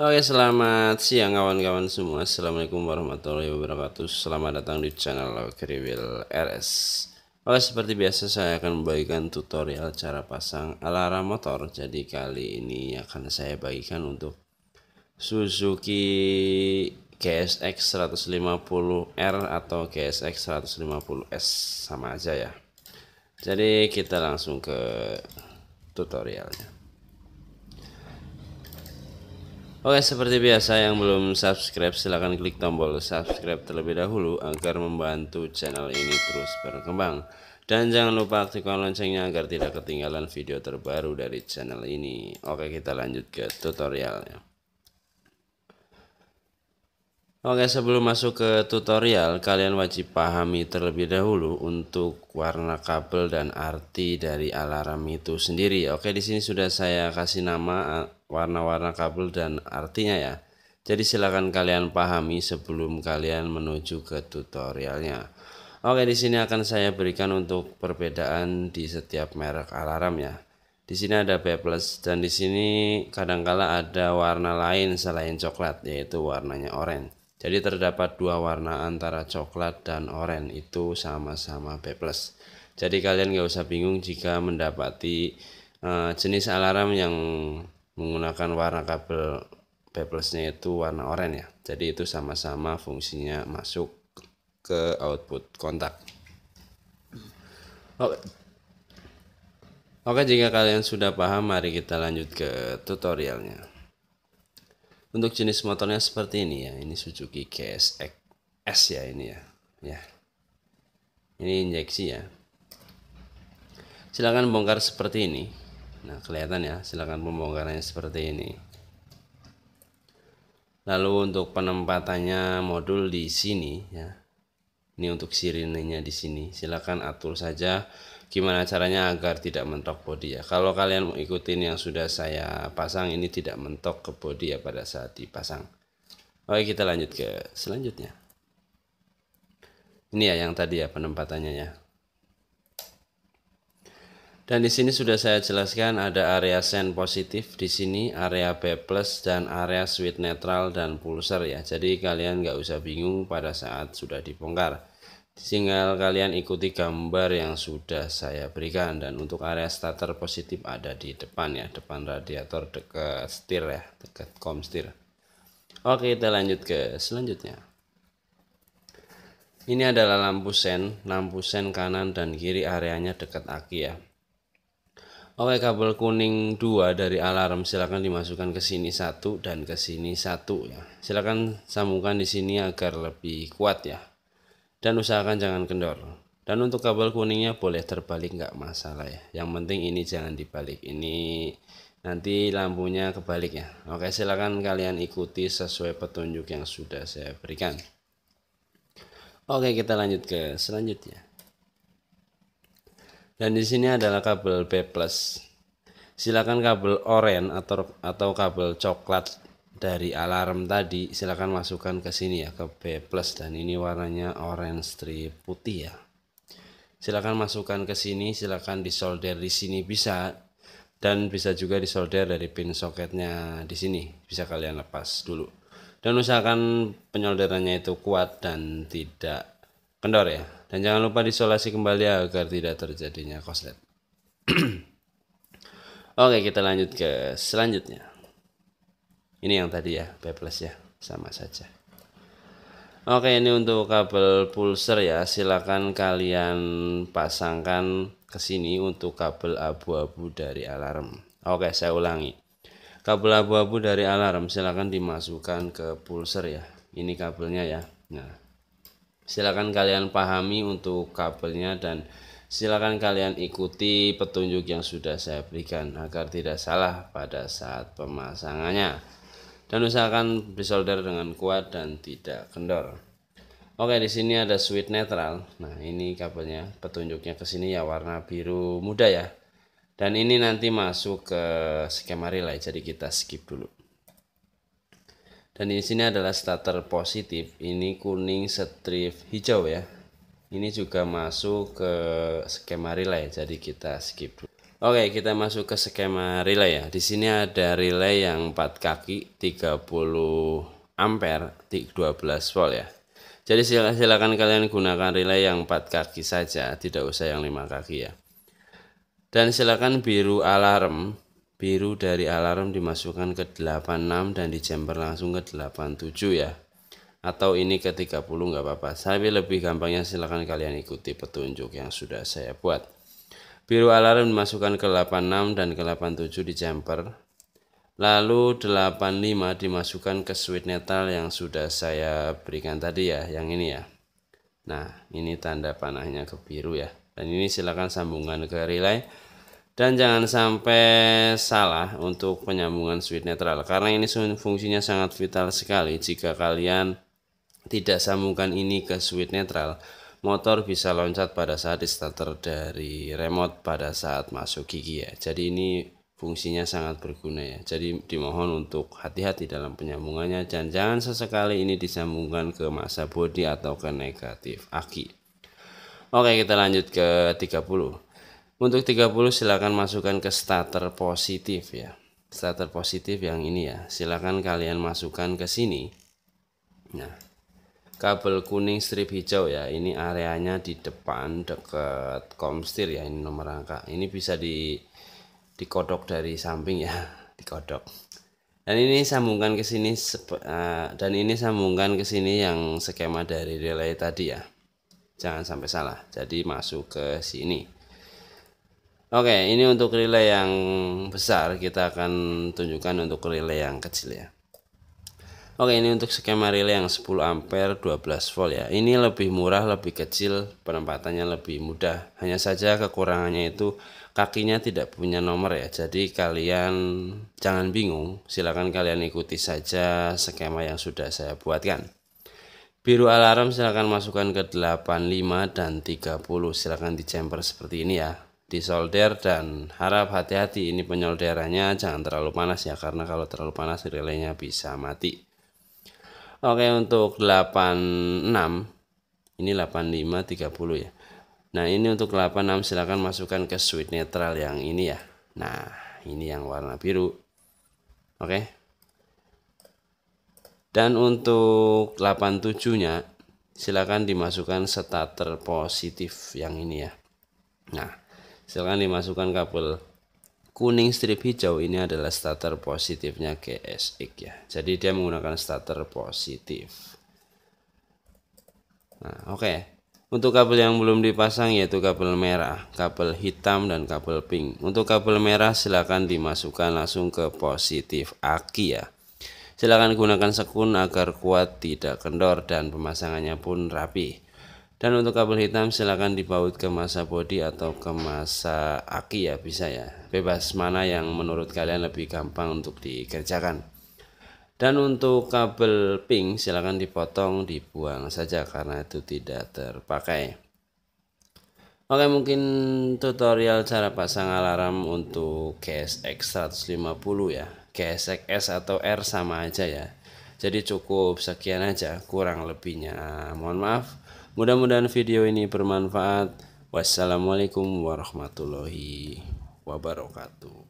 Oke selamat siang kawan-kawan semua Assalamualaikum warahmatullahi wabarakatuh Selamat datang di channel Kriwil RS Oke seperti biasa saya akan membagikan tutorial cara pasang alarm motor Jadi kali ini akan saya bagikan untuk Suzuki GSX 150R atau GSX 150S sama aja ya Jadi kita langsung ke tutorialnya Oke, seperti biasa yang belum subscribe silahkan klik tombol subscribe terlebih dahulu agar membantu channel ini terus berkembang. Dan jangan lupa aktifkan loncengnya agar tidak ketinggalan video terbaru dari channel ini. Oke, kita lanjut ke tutorialnya. Oke sebelum masuk ke tutorial kalian wajib pahami terlebih dahulu untuk warna kabel dan arti dari alarm itu sendiri Oke di sini sudah saya kasih nama warna-warna kabel dan artinya ya Jadi silahkan kalian pahami sebelum kalian menuju ke tutorialnya Oke di sini akan saya berikan untuk perbedaan di setiap merek alarm ya di sini ada B plus dan di sini kadangkala ada warna lain selain coklat yaitu warnanya orange. Jadi terdapat dua warna antara coklat dan oranye itu sama-sama B+. Jadi kalian nggak usah bingung jika mendapati uh, jenis alarm yang menggunakan warna kabel B nya itu warna oranye ya. Jadi itu sama-sama fungsinya masuk ke output kontak. Oke. Oke, jika kalian sudah paham, mari kita lanjut ke tutorialnya. Untuk jenis motornya seperti ini ya. Ini Suzuki GSX S ya ini ya. Ya. Ini injeksi ya. silahkan bongkar seperti ini. Nah, kelihatan ya, silahkan pembongkarannya seperti ini. Lalu untuk penempatannya modul di sini ya. Ini untuk sirinenya di sini. silahkan atur saja gimana caranya agar tidak mentok body ya kalau kalian mau ikutin yang sudah saya pasang ini tidak mentok ke body ya pada saat dipasang oke kita lanjut ke selanjutnya ini ya yang tadi ya penempatannya ya dan di sini sudah saya jelaskan ada area send positif di sini area B plus dan area sweet netral dan pulser ya jadi kalian nggak usah bingung pada saat sudah dibongkar Tinggal kalian ikuti gambar yang sudah saya berikan dan untuk area starter positif ada di depan ya, depan radiator dekat setir ya, dekat kom setir. Oke, kita lanjut ke selanjutnya. Ini adalah lampu sen, lampu sen kanan dan kiri areanya dekat aki ya. Oke, kabel kuning dua dari alarm silakan dimasukkan ke sini satu dan ke sini satu ya. Silakan sambungkan di sini agar lebih kuat ya dan usahakan jangan kendor. Dan untuk kabel kuningnya boleh terbalik nggak masalah ya. Yang penting ini jangan dibalik. Ini nanti lampunya kebalik ya. Oke, silakan kalian ikuti sesuai petunjuk yang sudah saya berikan. Oke, kita lanjut ke selanjutnya. Dan di sini adalah kabel B+. Silakan kabel oranye atau atau kabel coklat dari alarm tadi silahkan masukkan ke sini ya ke B plus dan ini warnanya orange strip putih ya silahkan masukkan ke sini silahkan disolder di sini bisa dan bisa juga disolder dari pin soketnya di sini bisa kalian lepas dulu dan usahakan penyolderannya itu kuat dan tidak kendor ya dan jangan lupa disolasi kembali agar tidak terjadinya koslet oke kita lanjut ke selanjutnya ini yang tadi ya, plus ya, sama saja. Oke, ini untuk kabel pulser ya. Silakan kalian pasangkan ke sini untuk kabel abu-abu dari alarm. Oke, saya ulangi. Kabel abu-abu dari alarm silakan dimasukkan ke pulser ya. Ini kabelnya ya. Nah, silakan kalian pahami untuk kabelnya dan silakan kalian ikuti petunjuk yang sudah saya berikan agar tidak salah pada saat pemasangannya dan usahakan bersolder dengan kuat dan tidak kendor. Oke, di sini ada sweet netral. Nah, ini kabelnya, petunjuknya ke sini ya warna biru muda ya. Dan ini nanti masuk ke skema relay, jadi kita skip dulu. Dan di sini adalah starter positif, ini kuning strip hijau ya. Ini juga masuk ke skema relay, jadi kita skip dulu. Oke, kita masuk ke skema relay ya. Di sini ada relay yang 4 kaki 30 ampere 12 volt ya. Jadi silakan kalian gunakan relay yang 4 kaki saja, tidak usah yang 5 kaki ya. Dan silakan biru alarm, biru dari alarm dimasukkan ke 86 dan di jumper langsung ke 87 ya. Atau ini ke 30 nggak apa-apa. Tapi lebih gampangnya silakan kalian ikuti petunjuk yang sudah saya buat. Biru alarm dimasukkan ke 86 dan ke 87 di jumper. Lalu 85 dimasukkan ke switch netral yang sudah saya berikan tadi ya, yang ini ya. Nah, ini tanda panahnya ke biru ya. Dan ini silakan sambungan ke relay. Dan jangan sampai salah untuk penyambungan switch netral karena ini fungsinya sangat vital sekali jika kalian tidak sambungkan ini ke switch netral motor bisa loncat pada saat di starter dari remote pada saat masuk gigi ya jadi ini fungsinya sangat berguna ya jadi dimohon untuk hati-hati dalam penyambungannya dan jangan sesekali ini disambungkan ke masa bodi atau ke negatif aki oke kita lanjut ke 30 untuk 30 silahkan masukkan ke starter positif ya starter positif yang ini ya silahkan kalian masukkan ke sini nah kabel kuning strip hijau ya ini areanya di depan dekat komstir ya ini nomor rangka ini bisa di dikodok dari samping ya dikodok dan ini sambungkan ke sini eh, dan ini sambungkan ke sini yang skema dari relay tadi ya jangan sampai salah jadi masuk ke sini oke ini untuk relay yang besar kita akan tunjukkan untuk relay yang kecil ya Oke ini untuk skema relay yang 10 ampere 12 volt ya ini lebih murah lebih kecil penempatannya lebih mudah hanya saja kekurangannya itu kakinya tidak punya nomor ya jadi kalian jangan bingung silahkan kalian ikuti saja skema yang sudah saya buatkan biru alarm silahkan masukkan ke 85 dan 30 silahkan di chamber seperti ini ya di solder dan harap hati-hati ini penyolderannya jangan terlalu panas ya karena kalau terlalu panas relaynya bisa mati Oke untuk 86 ini 85 30 ya. Nah ini untuk 86 silahkan masukkan ke switch netral yang ini ya. Nah ini yang warna biru. Oke. Dan untuk 87 nya silahkan dimasukkan starter positif yang ini ya. Nah silahkan dimasukkan kabel kuning strip hijau ini adalah starter positifnya GSX ya. Jadi dia menggunakan starter positif. Nah, oke. Okay. Untuk kabel yang belum dipasang yaitu kabel merah, kabel hitam dan kabel pink. Untuk kabel merah silakan dimasukkan langsung ke positif aki ya. Silakan gunakan sekun agar kuat, tidak kendor dan pemasangannya pun rapi. Dan untuk kabel hitam silahkan dibaut ke masa bodi atau ke masa aki ya bisa ya. Bebas mana yang menurut kalian lebih gampang untuk dikerjakan. Dan untuk kabel pink silahkan dipotong dibuang saja karena itu tidak terpakai. Oke mungkin tutorial cara pasang alarm untuk GSX 150 ya. GSX S atau R sama aja ya. Jadi cukup sekian aja kurang lebihnya. Mohon maaf. Mudah-mudahan video ini bermanfaat. Wassalamualaikum warahmatullahi wabarakatuh.